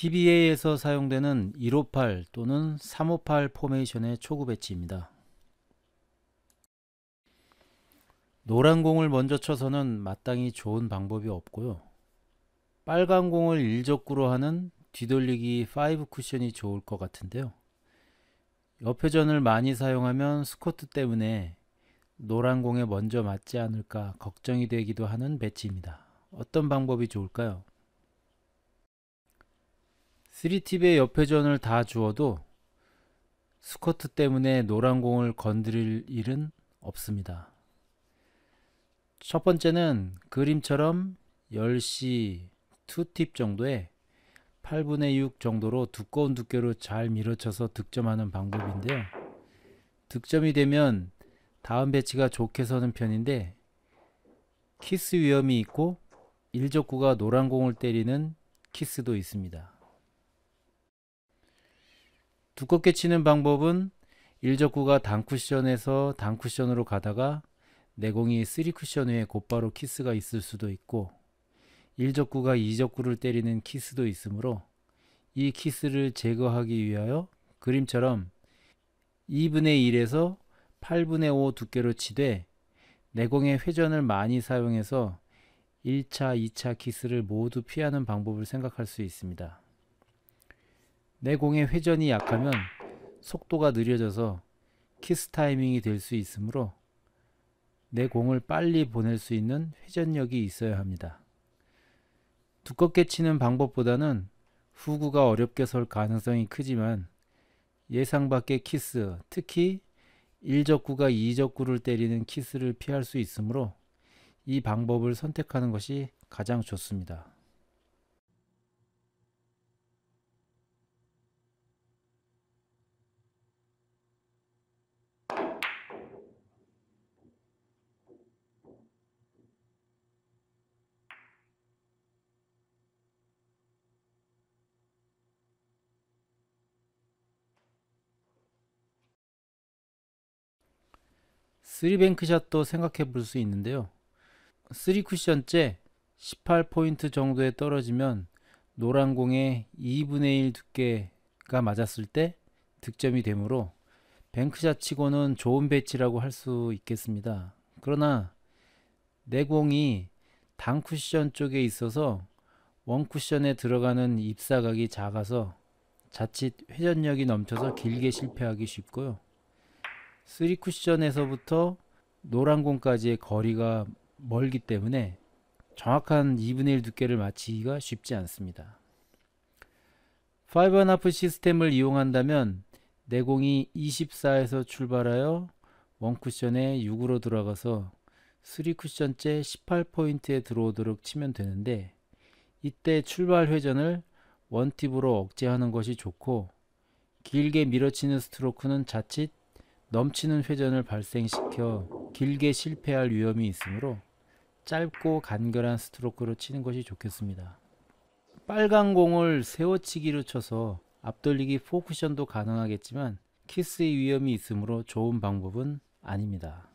PBA에서 사용되는 158 또는 358 포메이션의 초구 배치입니다. 노란 공을 먼저 쳐서는 마땅히 좋은 방법이 없고요. 빨간 공을 일적구로 하는 뒤돌리기 5 쿠션이 좋을 것 같은데요. 옆회전을 많이 사용하면 스쿼트 때문에 노란 공에 먼저 맞지 않을까 걱정이 되기도 하는 배치입니다. 어떤 방법이 좋을까요? 3팁의 옆회전을 다 주어도 스쿼트 때문에 노란 공을 건드릴 일은 없습니다. 첫 번째는 그림처럼 10시 2팁 정도에 8분의 6 정도로 두꺼운 두께로 잘 밀어쳐서 득점하는 방법인데요. 득점이 되면 다음 배치가 좋게 서는 편인데 키스 위험이 있고 일적구가 노란 공을 때리는 키스도 있습니다. 두껍게 치는 방법은 1적구가 단쿠션에서 단쿠션으로 가다가 내공이 3쿠션 후에 곧바로 키스가 있을 수도 있고 1적구가 2적구를 때리는 키스도 있으므로 이 키스를 제거하기 위하여 그림처럼 2분의 1에서 8분의 5 두께로 치되 내공의 회전을 많이 사용해서 1차, 2차 키스를 모두 피하는 방법을 생각할 수 있습니다. 내 공의 회전이 약하면 속도가 느려져서 키스 타이밍이 될 수 있으므로 내 공을 빨리 보낼 수 있는 회전력이 있어야 합니다. 두껍게 치는 방법보다는 후구가 어렵게 설 가능성이 크지만 예상 밖의 키스, 특히 1적구가 2적구를 때리는 키스를 피할 수 있으므로 이 방법을 선택하는 것이 가장 좋습니다. 3뱅크샷도 생각해 볼 수 있는데요. 3쿠션째 18포인트 정도에 떨어지면 노란 공의 2분의 1 두께가 맞았을 때 득점이 되므로 뱅크샷 치고는 좋은 배치라고 할 수 있겠습니다. 그러나 내 공이 단쿠션 쪽에 있어서 원쿠션에 들어가는 입사각이 작아서 자칫 회전력이 넘쳐서 길게 실패하기 쉽고요. 쓰리 쿠션에서부터 노란 공까지의 거리가 멀기 때문에 정확한 2분의 1 두께를 맞추기가 쉽지 않습니다. 5&하프 시스템을 이용한다면 내공이 24에서 출발하여 원쿠션에 6으로 들어가서 3쿠션째 18포인트에 들어오도록 치면 되는데 이때 출발 회전을 원팁으로 억제하는 것이 좋고 길게 밀어치는 스트로크는 자칫 넘치는 회전을 발생시켜 길게 실패할 위험이 있으므로 짧고 간결한 스트로크로 치는 것이 좋겠습니다. 빨간 공을 세워치기로 쳐서 앞돌리기 포쿠션도 가능하겠지만 키스의 위험이 있으므로 좋은 방법은 아닙니다.